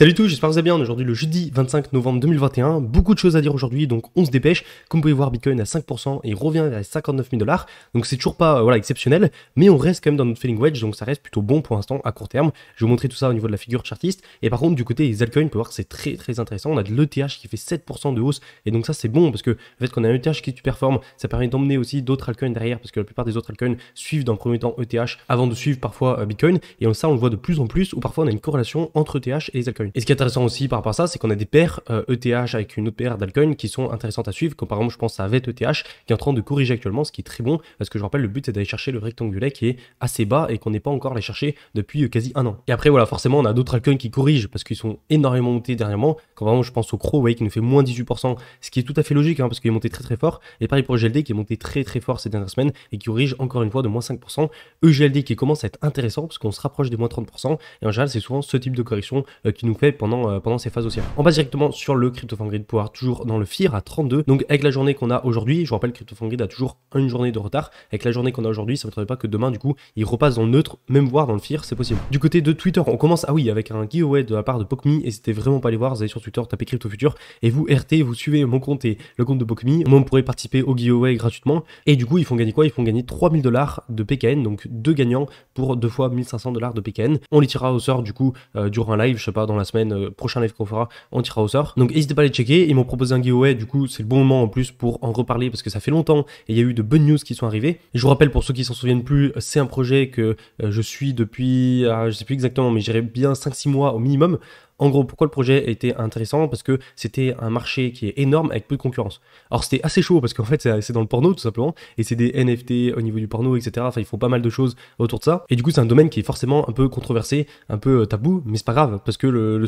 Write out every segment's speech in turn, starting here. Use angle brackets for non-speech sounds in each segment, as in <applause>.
Salut tout, j'espère que vous allez bien. Aujourd'hui, le jeudi 25 novembre 2021. Beaucoup de choses à dire aujourd'hui, donc on se dépêche. Comme vous pouvez voir, Bitcoin à 5% et revient à 59 000 dollars. Donc c'est toujours pas euh, voilà, exceptionnel, mais on reste quand même dans notre feeling wedge, donc ça reste plutôt bon pour l'instant à court terme. Je vais vous montrer tout ça au niveau de la figure chartiste. Et par contre, du côté des altcoins, vous pouvez voir que c'est très très intéressant. On a de l'ETH qui fait 7% de hausse, et donc ça c'est bon parce que le fait qu'on a un ETH qui performe, ça permet d'emmener aussi d'autres altcoins derrière parce que la plupart des autres altcoins suivent dans le premier temps ETH avant de suivre parfois euh, Bitcoin. Et ça, on le voit de plus en plus, ou parfois on a une corrélation entre ETH et les altcoins. Et ce qui est intéressant aussi par rapport à ça, c'est qu'on a des paires ETH e avec une autre paire d'alcoins qui sont intéressantes à suivre, comme je pense à VET ETH qui est en train de corriger actuellement, ce qui est très bon, parce que je rappelle, le but c'est d'aller chercher le rectangulaire qui est assez bas et qu'on n'est pas encore allé chercher depuis euh, quasi un an. Et après, voilà, forcément, on a d'autres altcoins qui corrigent parce qu'ils sont énormément montés dernièrement. Quand vraiment, je pense au voyez, qui nous fait moins 18%, ce qui est tout à fait logique hein, parce qu'il est monté très très fort. Et pareil pour e GLD qui est monté très très fort ces dernières semaines et qui corrige encore une fois de moins 5%. EGLD qui commence à être intéressant parce qu'on se rapproche des moins 30%. Et en général, c'est souvent ce type de correction euh, qui nous pendant, euh, pendant ces phases aussi. On passe directement sur le CryptoFan Grid pouvoir toujours dans le FIR à 32. Donc avec la journée qu'on a aujourd'hui, je vous rappelle, crypto Grid a toujours une journée de retard. Avec la journée qu'on a aujourd'hui, ça ne pas que demain, du coup, il repasse dans le neutre, même voir dans le FIR, c'est possible. Du côté de Twitter, on commence, ah oui, avec un giveaway de la part de et c'était vraiment pas les voir, vous allez sur Twitter, tapez futur et vous RT, vous suivez mon compte et le compte de Pokmi, Moi, on pourrait participer au giveaway gratuitement. Et du coup, ils font gagner quoi Ils font gagner 3000 dollars de PKN, donc deux gagnants pour deux fois 1500 dollars de PKN. On les tirera au sort, du coup, euh, durant un live, je sais pas, dans semaine, euh, prochain live qu'on fera, on tirera au sort. Donc n'hésitez pas à les checker. Ils m'ont proposé un giveaway, du coup, c'est le bon moment en plus pour en reparler parce que ça fait longtemps et il y a eu de bonnes news qui sont arrivées. je vous rappelle, pour ceux qui s'en souviennent plus, c'est un projet que euh, je suis depuis, ah, je sais plus exactement, mais j'irai bien 5-6 mois au minimum. En gros, pourquoi le projet était intéressant Parce que c'était un marché qui est énorme avec peu de concurrence. Alors c'était assez chaud parce qu'en fait c'est dans le porno tout simplement et c'est des NFT au niveau du porno, etc. Enfin ils font pas mal de choses autour de ça. Et du coup c'est un domaine qui est forcément un peu controversé, un peu euh, tabou, mais c'est pas grave parce que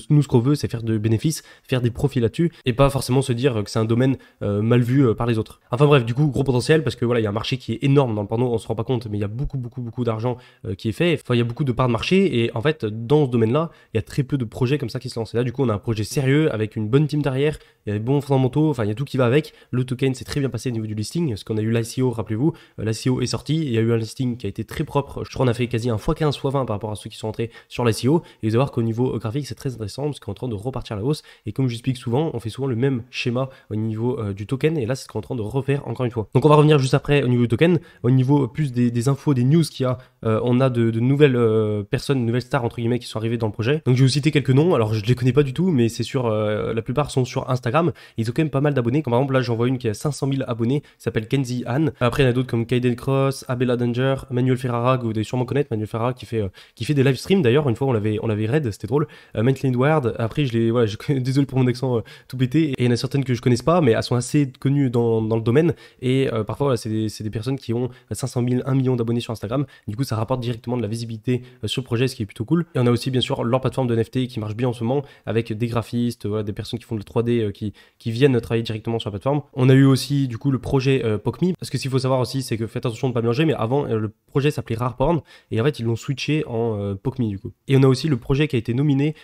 nous ce qu'on veut c'est faire de bénéfices, faire des profits là-dessus et pas forcément se dire que c'est un domaine euh, mal vu euh, par les autres. Enfin bref, du coup gros potentiel parce que voilà il y a un marché qui est énorme dans le porno, on se rend pas compte, mais il y a beaucoup beaucoup beaucoup d'argent qui est fait. Enfin il y a beaucoup de parts de marché et en fait dans ce domaine-là il y a très peu de projets comme ça qui se lance. Et là, du coup, on a un projet sérieux avec une bonne team derrière, il y a des bons fondamentaux, enfin, il y a tout qui va avec. Le token c'est très bien passé au niveau du listing, parce qu'on a eu l'ICO, rappelez-vous. Euh, L'ICO est sorti, il y a eu un listing qui a été très propre. Je crois qu'on a fait quasi un x15, x20 par rapport à ceux qui sont entrés sur l'ICO. Et vous allez voir qu'au niveau graphique, c'est très intéressant, parce qu'on est en train de repartir à la hausse. Et comme j'explique souvent, on fait souvent le même schéma au niveau euh, du token, et là, c'est ce qu'on est en train de refaire encore une fois. Donc, on va revenir juste après au niveau du token, au niveau plus des, infos, des news qu'il y a. Euh, on a de, nouvelles personnes, nouvelles stars, entre guillemets, qui sont arrivées dans le projet. Donc, je vais vous citer quelques noms. Alors, je je les connais pas du tout, mais c'est sûr euh, la plupart sont sur Instagram. Ils ont quand même pas mal d'abonnés. Comme par exemple là, j'en vois une qui a 500 000 abonnés, s'appelle Kenzie Anne Après, il y en a d'autres comme Kaiden Cross, Abella Danger, Manuel Ferrara que vous devez sûrement connaître. Manuel Ferrara qui fait, euh, qui fait des live streams d'ailleurs. Une fois, on l'avait, on raid, c'était drôle. Euh, Ward. Après, je les, voilà, <laughs> désolé pour mon accent euh, tout pété. Et il y en a certaines que je connaisse pas, mais elles sont assez connues dans, dans le domaine. Et parfois, c'est des, personnes qui ont 500 000, 1 million d'abonnés sur Instagram. Du coup, ça rapporte directement de la visibilité sur le projet, ce qui est plutôt cool. Et on a aussi bien sûr leur plateforme de NFT qui marche bien ce moment avec des graphistes, des personnes qui font de la 3D euh, qui, viennent travailler directement sur la plateforme. On a eu aussi du coup le projet euh, POCMI, parce que s'il qu'il faut savoir aussi c'est que faites attention de ne pas mélanger, mais avant euh, le projet s'appelait Rare Porn et en fait ils l'ont switché en POCMI du coup. Et on a aussi le projet qui a été nominé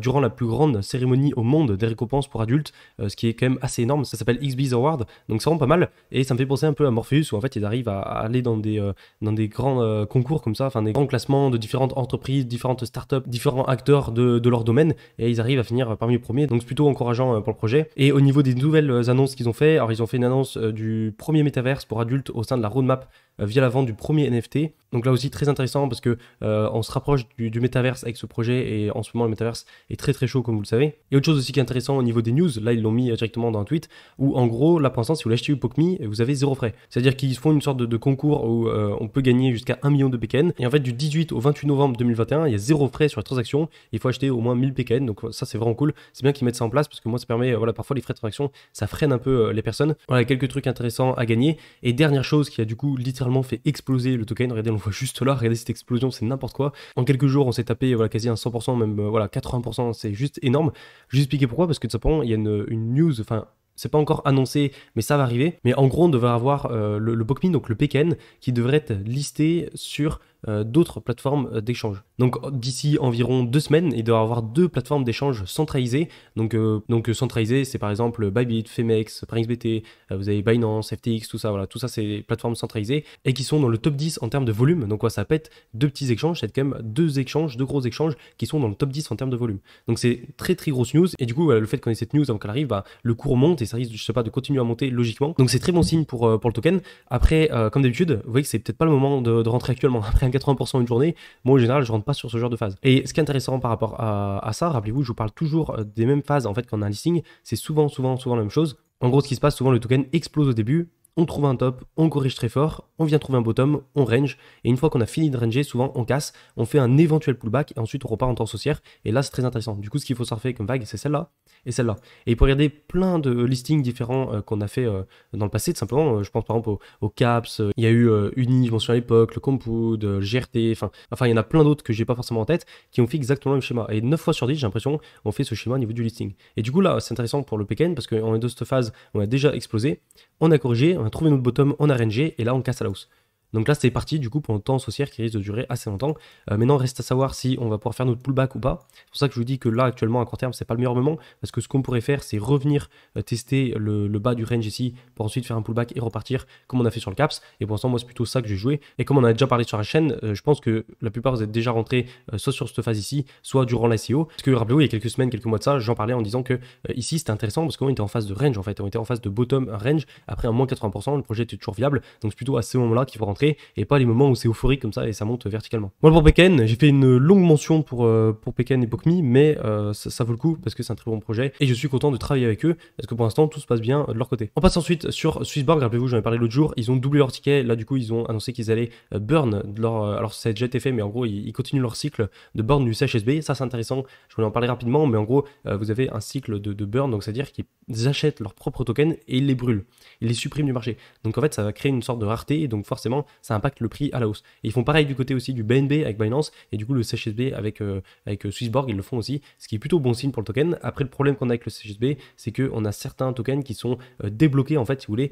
durant la plus grande cérémonie au monde des récompenses pour adultes, ce qui est quand même assez énorme, ça s'appelle XB's Award, donc ça rend pas mal et ça me fait penser un peu à Morpheus où en fait ils arrivent à aller dans des, dans des grands concours comme ça, enfin des grands classements de différentes entreprises, différentes startups, différents acteurs de, de leur domaine et ils arrivent à finir parmi les premiers. Donc c'est plutôt encourageant euh, pour le projet. Et au niveau des nouvelles euh, annonces qu'ils ont fait, alors ils ont fait une annonce euh, du premier métaverse pour adultes au sein de la roadmap euh, via la vente du premier NFT. Donc là aussi très intéressant parce que euh, on se rapproche du, du avec ce projet et en ce moment le métaverse est très très chaud comme vous le savez. Et autre chose aussi qui est intéressant au niveau des news, là ils l'ont mis euh, directement dans un tweet où en gros là pour l'instant si vous l'achetez Pokmi, vous avez zéro frais. C'est-à-dire qu'ils font une sorte de, concours où on peut gagner jusqu'à 1 million de pékens et en fait du 18 au 28 novembre 2021 il y a zéro frais sur la transaction. Il faut acheter au moins 1000 pékens donc ça c'est vraiment cool. C'est bien qu'ils mettent ça en place parce que moi ça permet voilà parfois les frais de transaction ça freine un peu les personnes. Voilà quelques trucs intéressants à gagner et dernière chose qui a du coup littéralement fait exploser le token. Regardez, on le voit juste là. Regardez cette explosion, c'est n'importe quoi. En quelques jours, on s'est tapé voilà, quasi un 100%, même euh, voilà, 80%, c'est juste énorme. Je vais expliquer pourquoi, parce que tout simplement, il y a une, news, enfin, c'est pas encore annoncé, mais ça va arriver. Mais en gros, on devrait avoir euh, le, le donc le PKN, qui devrait être listé sur euh, d'autres plateformes euh, d'échange. Donc euh, d'ici environ deux semaines, il doit y avoir deux plateformes d'échange centralisées. Donc, donc centralisées, c'est par exemple Bybit, Femex, BT, vous avez Binance, FTX, tout ça, voilà, tout ça c'est des plateformes centralisées et qui sont dans le top 10 en termes de volume. Donc ça pète deux petits échanges, c'est quand même deux échanges, deux gros échanges qui sont dans le top 10 en termes de volume. Donc c'est très très grosse news et du coup le fait qu'on ait cette news avant qu'elle arrive, bah, le cours monte et ça risque je sais pas de continuer à monter logiquement. Donc c'est très bon signe pour, pour le token. Après, comme d'habitude, vous voyez que c'est peut-être pas le moment de, de rentrer actuellement <laughs> après 80% une journée, moi au général je rentre pas sur ce genre de phase. Et ce qui est intéressant par rapport à, à ça, rappelez-vous, je vous parle toujours euh, des mêmes phases en fait quand on a un listing, c'est souvent, souvent, souvent la même chose. En gros, ce qui se passe, souvent le token explose au début, on trouve un top, on corrige très fort, on vient trouver un bottom, on range, et une fois qu'on a fini de ranger, souvent on casse, on fait un éventuel pullback, et ensuite on repart en tendance haussière, et là c'est très intéressant. Du coup, ce qu'il faut surfer comme vague, c'est celle-là, et celle-là. Et pour regarder plein de listings différents euh, qu'on a fait euh, dans le passé, tout simplement, euh, je pense par exemple au, CAPS, il y a eu Uni, je à l'époque, le Compoud, le GRT, enfin, enfin il y en a plein d'autres que j'ai pas forcément en tête, qui ont fait exactement le même schéma. Et 9 fois sur 10, j'ai l'impression, on fait ce schéma au niveau du listing. Et du coup là, c'est intéressant pour le PKN, parce qu'en dans cette phase, on a déjà explosé, on a corrigé, on a trouvé notre bottom, en RNG et là on casse à la hausse. Donc là, c'est parti du coup pour le temps haussière qui risque de durer assez longtemps. Maintenant euh, maintenant, reste à savoir si on va pouvoir faire notre pullback ou pas. C'est pour ça que je vous dis que là, actuellement, à court terme, c'est pas le meilleur moment parce que ce qu'on pourrait faire, c'est revenir euh, tester le, bas du range ici pour ensuite faire un pullback et repartir comme on a fait sur le caps. Et pour l'instant, moi, c'est plutôt ça que j'ai joué. Et comme on a déjà parlé sur la chaîne, euh, je pense que la plupart vous êtes déjà rentrés soit sur cette phase ici, soit durant la SEO. Parce que rappelez-vous, il y a quelques semaines, quelques mois de ça, j'en parlais en disant que ici c'était intéressant parce qu'on était en phase de range en fait, on était en phase de bottom range. Après un moins 80%, le projet était toujours viable. Donc c'est plutôt à ce moment-là qu'il faut rentrer et pas les moments où c'est euphorique comme ça et ça monte verticalement. Moi pour Pekken, j'ai fait une longue mention pour, euh, pour Pekken et Bokmi, mais euh, ça, vaut le coup parce que c'est un très bon projet et je suis content de travailler avec eux parce que pour l'instant tout se passe bien de leur côté. On passe ensuite sur Swissborg, rappelez-vous, j'en ai parlé l'autre jour, ils ont doublé leur ticket, là du coup ils ont annoncé qu'ils allaient euh, burn de leur. alors ça a déjà été fait, mais en gros ils, continuent leur cycle de burn du CHSB, ça c'est intéressant, je voulais en parler rapidement, mais en gros vous avez un cycle de, burn, donc c'est-à-dire qu'ils achètent leurs propres tokens et ils les brûlent, ils les suppriment du marché. Donc en fait ça va créer une sorte de rareté, donc forcément ça impacte le prix à la hausse. Et ils font pareil du côté aussi du BNB avec Binance et du coup le CHSB avec, euh, avec euh, Swissborg, ils le font aussi, ce qui est plutôt bon signe pour le token. Après, le problème qu'on a avec le CHSB, c'est qu'on a certains tokens qui sont euh, débloqués en fait, si vous voulez,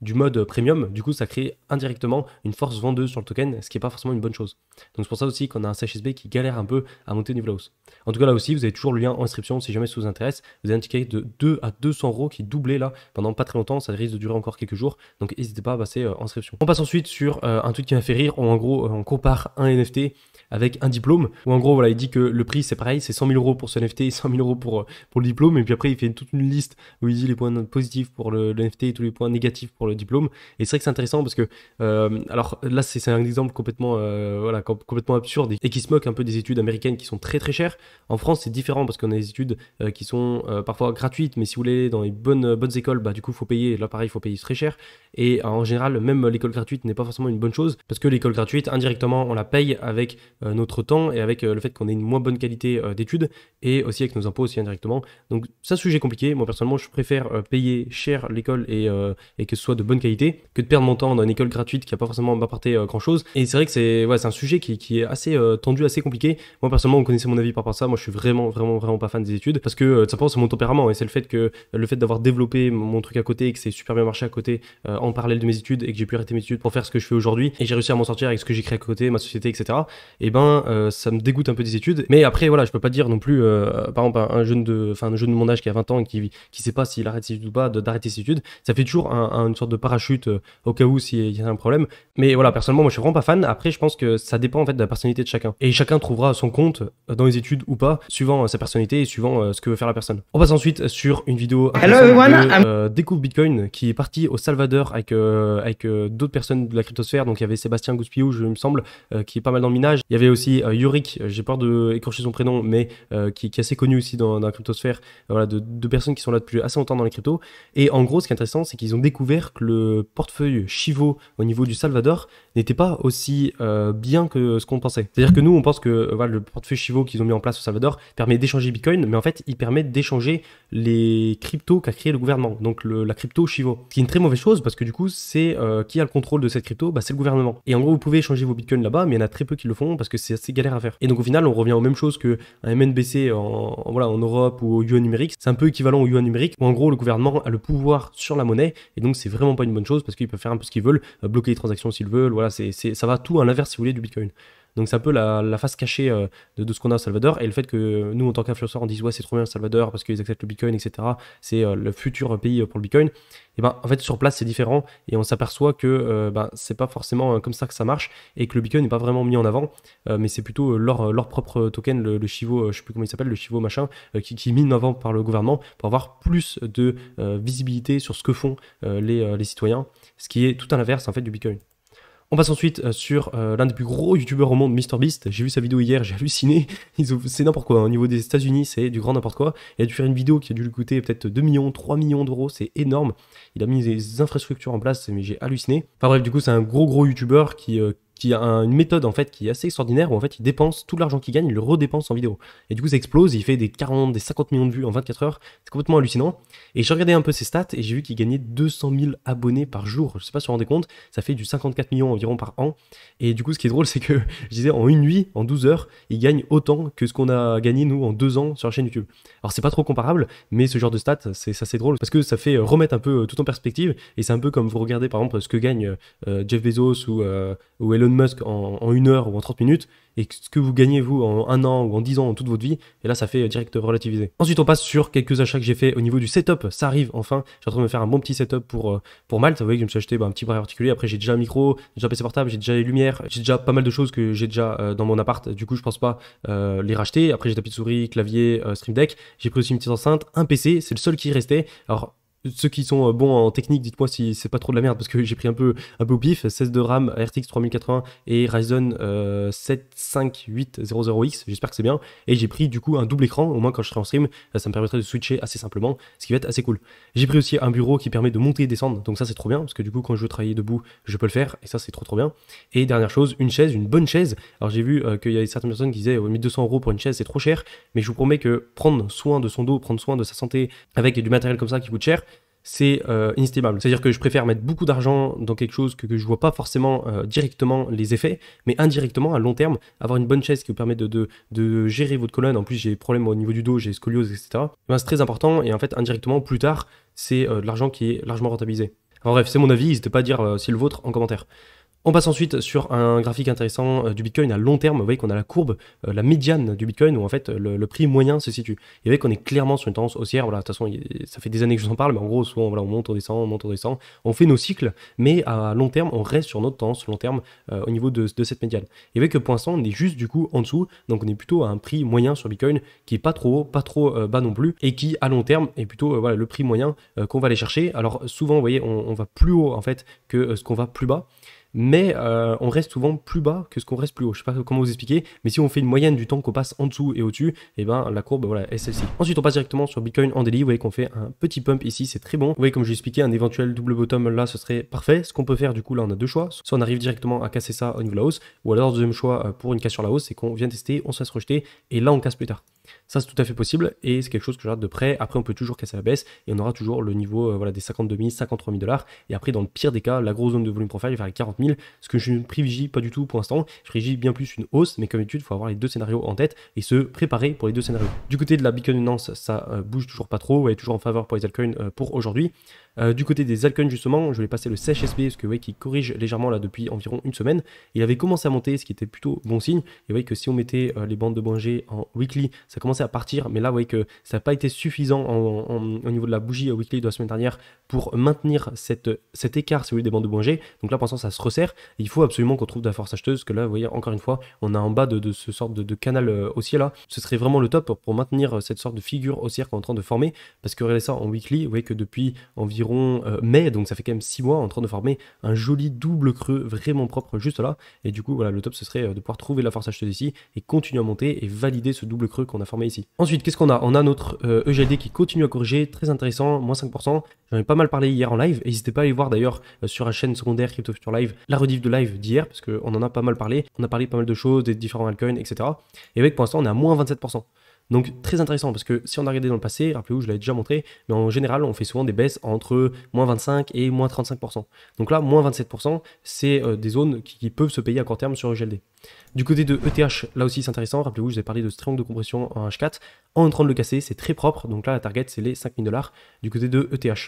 du mode premium. Du coup, ça crée indirectement une force vendeuse sur le token, ce qui n'est pas forcément une bonne chose. Donc c'est pour ça aussi qu'on a un CHSB qui galère un peu à monter au niveau de la hausse. En tout cas, là aussi, vous avez toujours le lien en description si jamais ça vous intéresse. Vous avez un ticket de 2 à 200 euros qui est doublé là pendant pas très longtemps, ça risque de durer encore quelques jours. Donc n'hésitez pas à passer en description. On passe ensuite sur euh, un truc qui m'a fait rire, où en gros, euh, on compare un NFT avec un diplôme, où en gros, voilà, il dit que le prix, c'est pareil, c'est 100 000 euros pour ce NFT 100 000 euros pour, euh, pour le diplôme, et puis après, il fait toute une liste où il dit les points positifs pour le, NFT et tous les points négatifs pour le diplôme. Et c'est vrai que c'est intéressant parce que, alors là, c'est un exemple complètement, voilà, complètement absurde et qui se moque un peu des études américaines qui sont très très chères. En France, c'est différent parce qu'on a des études qui sont parfois gratuites, mais si vous voulez, dans les bonnes, bonnes écoles, bah, du coup, il faut payer, là, pareil, il faut payer très cher. Et en général, même l'école gratuite n'est pas forcément une bonne chose parce que l'école gratuite, indirectement, on la paye avec euh, notre temps et avec euh, le fait qu'on ait une moins bonne qualité euh, d'études et aussi avec nos impôts aussi indirectement. Donc, ça, sujet compliqué. Moi, personnellement, je préfère payer cher l'école et, et, que ce soit de bonne qualité que de perdre mon temps dans une école gratuite qui n'a pas forcément apporté grand chose. Et c'est vrai que c'est ouais, un sujet qui, qui est assez tendu, assez compliqué. Moi, personnellement, vous connaissez mon avis par rapport à ça. Moi, je suis vraiment, vraiment, vraiment pas fan des études parce que ça pense c'est mon tempérament et c'est le fait que le fait d'avoir développé mon truc à côté et que c'est super bien marché à côté en parallèle de mes études et que j'ai pu arrêter mes études pour faire ce que je fais aujourd'hui et j'ai réussi à m'en sortir avec ce que j'ai créé à côté, ma société, etc. Et eh ben, euh, ça me dégoûte un peu des études. Mais après, voilà, je peux pas dire non plus, euh, par exemple, un jeune de, enfin, un jeune de mon âge qui a 20 ans et qui, qui sait pas s'il arrête ses études ou pas, d'arrêter ses études. Ça fait toujours un, une sorte de parachute euh, au cas où s'il y a un problème. Mais voilà, personnellement, moi, je suis vraiment pas fan. Après, je pense que ça dépend en fait de la personnalité de chacun. Et chacun trouvera son compte dans les études ou pas, suivant sa personnalité et suivant ce que veut faire la personne. On passe ensuite sur une vidéo Hello everyone, Découvre Bitcoin qui est parti au Salvador avec, avec d'autres personnes de la donc il y avait Sébastien Gouspillou, je, me semble, euh, qui est pas mal dans le minage. Il y avait aussi euh, Yurik, euh, j'ai peur de écorcher son prénom, mais qui, est assez connu aussi dans, la cryptosphère. Voilà, de, personnes qui sont là depuis assez longtemps dans les cryptos. Et en gros, ce qui est intéressant, c'est qu'ils ont découvert que le portefeuille Chivo au niveau du Salvador n'était pas aussi bien que ce qu'on pensait. C'est-à-dire que nous, on pense que voilà, le portefeuille Chivo qu'ils ont mis en place au Salvador permet d'échanger Bitcoin, mais en fait, il permet d'échanger les cryptos qu'a créé le gouvernement, donc la crypto Chivo, ce qui est une très mauvaise chose parce que du coup, c'est qui a le contrôle de cette crypto bah, c'est le gouvernement. Et en gros, vous pouvez changer vos bitcoins là-bas, mais il y en a très peu qui le font parce que c'est assez galère à faire. Et donc au final, on revient aux mêmes choses que un MNBC en, voilà, en Europe ou au yuan numérique. C'est un peu équivalent au yuan numérique où en gros, le gouvernement a le pouvoir sur la monnaie et donc c'est vraiment pas une bonne chose parce qu'ils peut faire un peu ce qu'ils veulent, euh, bloquer les transactions s'ils veulent. Voilà, c'est, ça va tout à l'inverse si vous voulez du bitcoin. Donc c'est un peu la, face cachée euh, de, de ce qu'on a au Salvador. Et le fait que nous, en tant qu'influenceurs, on dise ouais, c'est trop bien Salvador parce qu'ils acceptent le Bitcoin, etc. C'est euh, le futur pays euh, pour le Bitcoin. Et ben en fait, sur place, c'est différent. Et on s'aperçoit que ben, c'est pas forcément comme ça que ça marche et que le Bitcoin n'est pas vraiment mis en avant. mais c'est plutôt leur, propre token, le, Chivo, je sais plus comment il s'appelle, le Chivo machin, qui, qui, est mis en avant par le gouvernement pour avoir plus de visibilité sur ce que font les, les citoyens. Ce qui est tout à l'inverse en fait du Bitcoin. On passe ensuite euh, sur euh, l'un des plus gros youtubeurs au monde, MrBeast. J'ai vu sa vidéo hier, j'ai halluciné. <laughs> C'est n'importe quoi. Hein. Au niveau des États-Unis, c'est du grand n'importe quoi. Il a dû faire une vidéo qui a dû lui coûter peut-être 2 millions, 3 millions d'euros. C'est énorme. Il a mis des infrastructures en place, mais j'ai halluciné. Enfin bref, du coup, c'est un gros gros youtubeur qui. Euh, qui a une méthode en fait qui est assez extraordinaire où en fait il dépense tout l'argent qu'il gagne, il le redépense en vidéo. Et du coup ça explose, il fait des 40, des 50 millions de vues en 24 heures, c'est complètement hallucinant. Et j'ai regardé un peu ses stats et j'ai vu qu'il gagnait 200 000 abonnés par jour. Je sais pas si vous vous rendez compte, ça fait du 54 millions environ par an. Et du coup ce qui est drôle c'est que <laughs> je disais en une nuit, en 12 heures, il gagne autant que ce qu'on a gagné nous en deux ans sur la chaîne YouTube. Alors c'est pas trop comparable, mais ce genre de stats c'est assez drôle parce que ça fait euh, remettre un peu euh, tout en perspective et c'est un peu comme vous regardez par exemple ce que gagne euh, Jeff Bezos ou, euh, ou Elon Musk en, une heure ou en 30 minutes et ce que vous gagnez vous en un an ou en dix ans, en toute votre vie. Et là, ça fait euh, direct relativiser. Ensuite, on passe sur quelques achats que j'ai fait au niveau du setup. Ça arrive enfin. Je suis en train de me faire un bon petit setup pour, euh, pour Malte. Vous voyez que je me suis acheté bah, un petit bras particulier. Après, j'ai déjà un micro, déjà un PC portable, j'ai déjà les lumières, j'ai déjà pas mal de choses que j'ai déjà euh, dans mon appart. Du coup, je pense pas les racheter. Après, j'ai tapis de souris, clavier, Stream Deck. J'ai pris aussi une petite enceinte, un PC. C'est le seul qui restait. Alors, ceux qui sont euh, bons en technique, dites-moi si c'est pas trop de la merde parce que j'ai pris un peu un peu au pif. 16 de RAM, RTX 3080 et Ryzen 7 euh, 75800X. J'espère que c'est bien. Et j'ai pris du coup un double écran. Au moins quand je serai en stream, euh, ça me permettrait de switcher assez simplement, ce qui va être assez cool. J'ai pris aussi un bureau qui permet de monter et descendre. Donc ça c'est trop bien parce que du coup quand je veux travailler debout, je peux le faire et ça c'est trop trop bien. Et dernière chose, une chaise, une bonne chaise. Alors j'ai vu qu'il y a certaines personnes qui disaient 1200 euros pour une chaise c'est trop cher, mais je vous promets que prendre soin de son dos, prendre soin de sa santé avec du matériel comme ça qui coûte cher c'est euh, inestimable. C'est-à-dire que je préfère mettre beaucoup d'argent dans quelque chose que, je vois pas forcément euh, directement les effets, mais indirectement, à long terme, avoir une bonne chaise qui vous permet de, gérer votre colonne. En plus, j'ai des problèmes au niveau du dos, j'ai scoliose, etc. Eh ben, c'est très important et en fait, indirectement, plus tard, c'est euh, de l'argent qui est largement rentabilisé. en bref, c'est mon avis, n'hésitez pas à dire si le vôtre en commentaire. On passe ensuite sur un graphique intéressant euh, du Bitcoin à long terme. Vous voyez qu'on a la courbe, euh, la médiane du Bitcoin où en fait le, prix moyen se situe. vous voyez qu'on est clairement sur une tendance haussière. Voilà, de toute façon, ça fait des années que je vous en parle, mais en gros, souvent voilà, on monte, on descend, on monte, on descend. On fait nos cycles, mais à long terme, on reste sur notre tendance long terme euh, au niveau de, cette médiane. vous voyez que pour l'instant, on est juste du coup en dessous. Donc on est plutôt à un prix moyen sur Bitcoin qui est pas trop haut, pas trop bas non plus, et qui à long terme est plutôt le prix moyen qu'on va aller chercher. Alors souvent, vous voyez, on, on va plus haut en fait que ce qu'on va plus bas mais euh, on reste souvent plus bas que ce qu'on reste plus haut. Je sais pas comment vous expliquer, mais si on fait une moyenne du temps qu'on passe en dessous et au-dessus, et eh ben la courbe voilà, est celle-ci. Ensuite, on passe directement sur Bitcoin en daily. Vous voyez qu'on fait un petit pump ici, c'est très bon. Vous voyez, comme je expliqué, un éventuel double bottom là, ce serait parfait. Ce qu'on peut faire, du coup, là, on a deux choix. Soit on arrive directement à casser ça au niveau de la hausse, ou alors, deuxième choix euh, pour une casse sur la hausse, c'est qu'on vient tester, on se laisse rejeter, et là, on casse plus tard. Ça, c'est tout à fait possible et c'est quelque chose que je regarde de près. Après, on peut toujours casser la baisse et on aura toujours le niveau euh, voilà, des 52 000, 53 000 dollars. Et après, dans le pire des cas, la grosse zone de volume profile vers les 40 000, ce que je ne privilégie pas du tout pour l'instant. Je privilégie bien plus une hausse, mais comme d'habitude, il faut avoir les deux scénarios en tête et se préparer pour les deux scénarios. Du côté de la Bitcoin Nance, ça euh, bouge toujours pas trop, elle est toujours en faveur pour les altcoins euh, pour aujourd'hui. du côté des altcoins justement, je vais passer le CHSB parce que vous voyez qu'il corrige légèrement là depuis environ une semaine. Il avait commencé à monter, ce qui était plutôt bon signe. Et vous voyez que si on mettait les bandes de Bollinger en weekly, ça commence à à partir, mais là, vous voyez que ça n'a pas été suffisant au niveau de la bougie weekly de la semaine dernière pour maintenir cette, cet écart, si voulez, des bandes de boulanger Donc là, pour l'instant, ça se resserre. Il faut absolument qu'on trouve de la force acheteuse, que là, vous voyez, encore une fois, on a en bas de, ce sorte de, canal euh, haussier là. Ce serait vraiment le top pour maintenir euh, cette sorte de figure haussière qu'on est en train de former, parce que regardez ça en weekly, vous voyez que depuis environ euh, mai, donc ça fait quand même 6 mois, en train de former un joli double creux vraiment propre juste là. Et du coup, voilà, le top, ce serait de pouvoir trouver la force acheteuse ici et continuer à monter et valider ce double creux qu'on a formé Ensuite, qu'est-ce qu'on a On a notre EJD euh, e EGLD qui continue à corriger, très intéressant, moins 5%. J'en ai pas mal parlé hier en live. N'hésitez pas à aller voir d'ailleurs euh, sur la chaîne secondaire Crypto Live la rediff de live d'hier, parce qu'on en a pas mal parlé. On a parlé pas mal de choses, des différents altcoins, etc. Et avec pour l'instant, on est à moins 27%. Donc très intéressant parce que si on a regardé dans le passé, rappelez-vous, je l'avais déjà montré, mais en général, on fait souvent des baisses entre moins 25 et moins 35%. Donc là, moins 27%, c'est euh, des zones qui, peuvent se payer à court terme sur EGLD. Du côté de ETH, là aussi c'est intéressant, rappelez-vous, je vous ai parlé de ce triangle de compression en H4. En train de le casser, c'est très propre, donc là la target c'est les 5000 dollars du côté de ETH.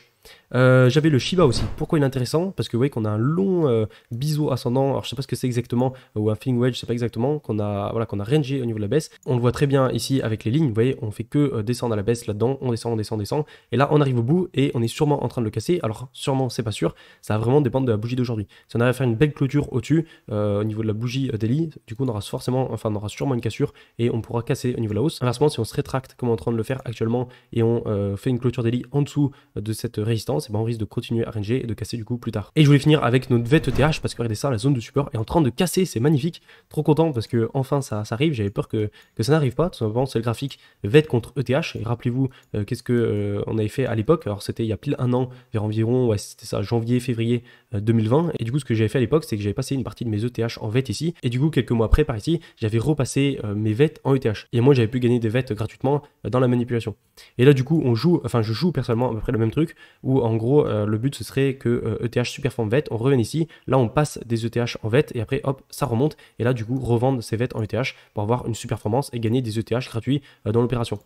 Euh, j'avais le Shiba aussi. Pourquoi il est intéressant Parce que vous voyez qu'on a un long euh, biseau ascendant. Alors je sais pas ce que c'est exactement ou un thing wedge, je sais pas exactement. Qu'on a voilà qu'on a rangé au niveau de la baisse. On le voit très bien ici avec les lignes. Vous voyez, on fait que euh, descendre à la baisse là-dedans. On descend, on descend, on descend. Et là, on arrive au bout et on est sûrement en train de le casser. Alors sûrement, c'est pas sûr. Ça va vraiment dépendre de la bougie d'aujourd'hui. Si on arrive à faire une belle clôture au-dessus au niveau de la bougie d'Eli, du coup on aura forcément, enfin on aura sûrement une cassure et on pourra casser au niveau de la hausse. Inversement, si on se rétracte comme on est en train de le faire actuellement et on fait une clôture d'Eli en dessous de cette région et eh ben on risque de continuer à ranger et de casser du coup plus tard. Et je voulais finir avec notre vette ETH parce que regardez ça, la zone de support est en train de casser, c'est magnifique. Trop content parce que enfin ça, ça arrive, j'avais peur que, ça n'arrive pas. Tout simplement, c'est le graphique vête contre ETH. Et rappelez-vous, euh, qu'est-ce que euh, on avait fait à l'époque Alors c'était il y a pile un an, vers environ, ouais, c'était ça, janvier, février 2020. Euh, et du coup, ce que j'avais fait à l'époque, c'est que j'avais passé une partie de mes ETH en vête ici. Et du coup, quelques mois après, par ici, j'avais repassé mes vêtes en ETH. Et moi, j'avais pu gagner des VET gratuitement dans la manipulation. Et là, du coup, on joue, enfin, je joue personnellement à peu près le même truc où en gros, euh, le but ce serait que ETH euh, e superforme VET, on revienne ici, là on passe des ETH en VET et après hop, ça remonte et là du coup revendre ces VET en ETH pour avoir une performance et gagner des ETH gratuits euh, dans l'opération.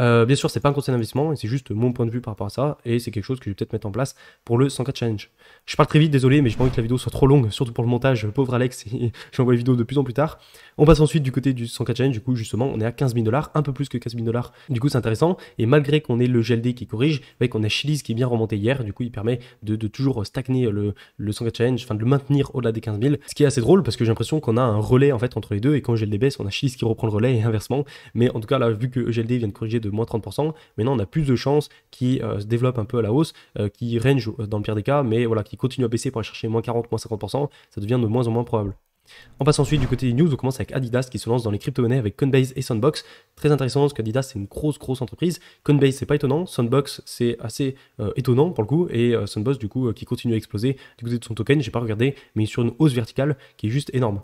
Euh, bien sûr, c'est pas un conseil d'investissement, c'est juste mon point de vue par rapport à ça, et c'est quelque chose que je vais peut-être mettre en place pour le 104 challenge. Je parle très vite, désolé, mais j'ai pas que la vidéo soit trop longue, surtout pour le montage. Pauvre Alex, <laughs> j'envoie les vidéos de plus en plus tard. On passe ensuite du côté du 104 challenge, du coup, justement, on est à 15 000 dollars, un peu plus que 15 000 dollars. Du coup, c'est intéressant, et malgré qu'on ait le GLD qui corrige, avec qu'on a Chili's qui est bien remonté hier, du coup, il permet de, toujours stagner le, le 104 challenge, enfin de le maintenir au-delà des 15 000, ce qui est assez drôle parce que j'ai l'impression qu'on a un relais en fait entre les deux, et quand GLD baisse, on a Chili's qui reprend le relais et inversement. Mais en tout cas, là, vu que GLD vient de corriger de moins 30%. Maintenant, on a plus de chances qui euh, se développe un peu à la hausse, euh, qui range euh, dans le pire des cas, mais voilà, qui continue à baisser pour aller chercher moins 40, moins 50%. Ça devient de moins en moins probable. On passe ensuite du côté des news, on commence avec Adidas qui se lance dans les crypto-monnaies avec Coinbase et Sandbox. Très intéressant parce qu'Adidas c'est une grosse grosse entreprise. Coinbase c'est pas étonnant, Sandbox c'est assez étonnant pour le coup et Sandbox du coup qui continue à exploser du côté de son token, j'ai pas regardé, mais sur une hausse verticale qui est juste énorme.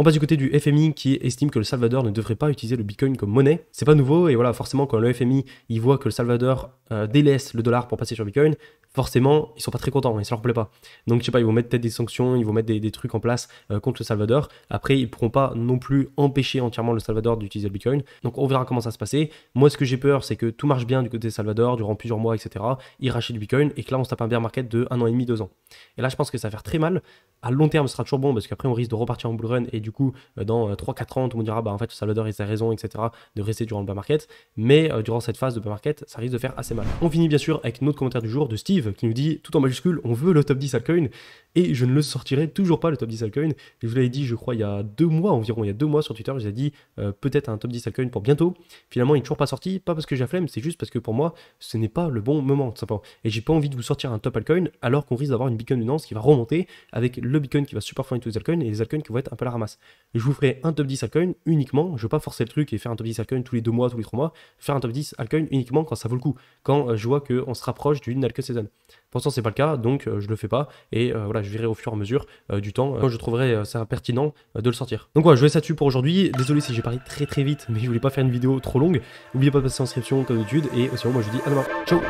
On passe du côté du FMI qui estime que le Salvador ne devrait pas utiliser le Bitcoin comme monnaie. C'est pas nouveau et voilà, forcément quand le FMI il voit que le Salvador euh, délaisse le dollar pour passer sur Bitcoin, forcément, ils sont pas très contents hein, et ça leur plaît pas. Donc, je sais pas, ils vont mettre peut-être des sanctions, ils vont mettre des, trucs en place euh, contre le Salvador. Après, ils pourront pas non plus empêcher entièrement le Salvador d'utiliser le Bitcoin. Donc, on verra comment ça se passer. Moi, ce que j'ai peur, c'est que tout marche bien du côté de Salvador durant plusieurs mois, etc. Ils rachètent du Bitcoin et que là, on se tape un bear market de un an et demi, deux ans. Et là, je pense que ça va faire très mal. À long terme, ce sera toujours bon parce qu'après, on risque de repartir en bull run et du coup, euh, dans 3-4 euh, ans, tout le monde dira, bah en fait, le Salvador, il a raison, etc., de rester durant le bear market. Mais durant cette phase de bear market, ça risque de faire assez mal. On finit bien sûr avec notre commentaire du jour de Steve qui nous dit tout en majuscule on veut le top 10 altcoin et je ne le sortirai toujours pas le top 10 altcoins. Je vous l'avais dit, je crois, il y a deux mois environ, il y a deux mois sur Twitter, je vous ai dit euh, peut-être un top 10 altcoin pour bientôt. Finalement, il n'est toujours pas sorti, pas parce que j'ai la flemme, c'est juste parce que pour moi, ce n'est pas le bon moment, tout simplement. Et j'ai pas envie de vous sortir un top altcoin alors qu'on risque d'avoir une Bitcoin Nance qui va remonter avec le beacon qui va super tous les altcoins et les altcoins qui vont être un peu la ramasse. Je vous ferai un top 10 altcoin uniquement, je ne veux pas forcer le truc et faire un top 10 altcoin tous les deux mois, tous les trois mois, faire un top 10 altcoin uniquement quand ça vaut le coup, quand euh, je vois qu'on se rapproche d'une altcoin season. Pour l'instant, c'est pas le cas, donc euh, je le fais pas. Et euh, voilà, je verrai au fur et à mesure euh, du temps quand je trouverai ça pertinent de le sortir. Donc voilà, je vais ça dessus pour aujourd'hui. Désolé si j'ai parlé très très vite, <laughs> mais je voulais pas faire une vidéo trop longue. N'oubliez pas de passer en inscription comme d'habitude. Et sinon, moi je vous dis à demain. Ciao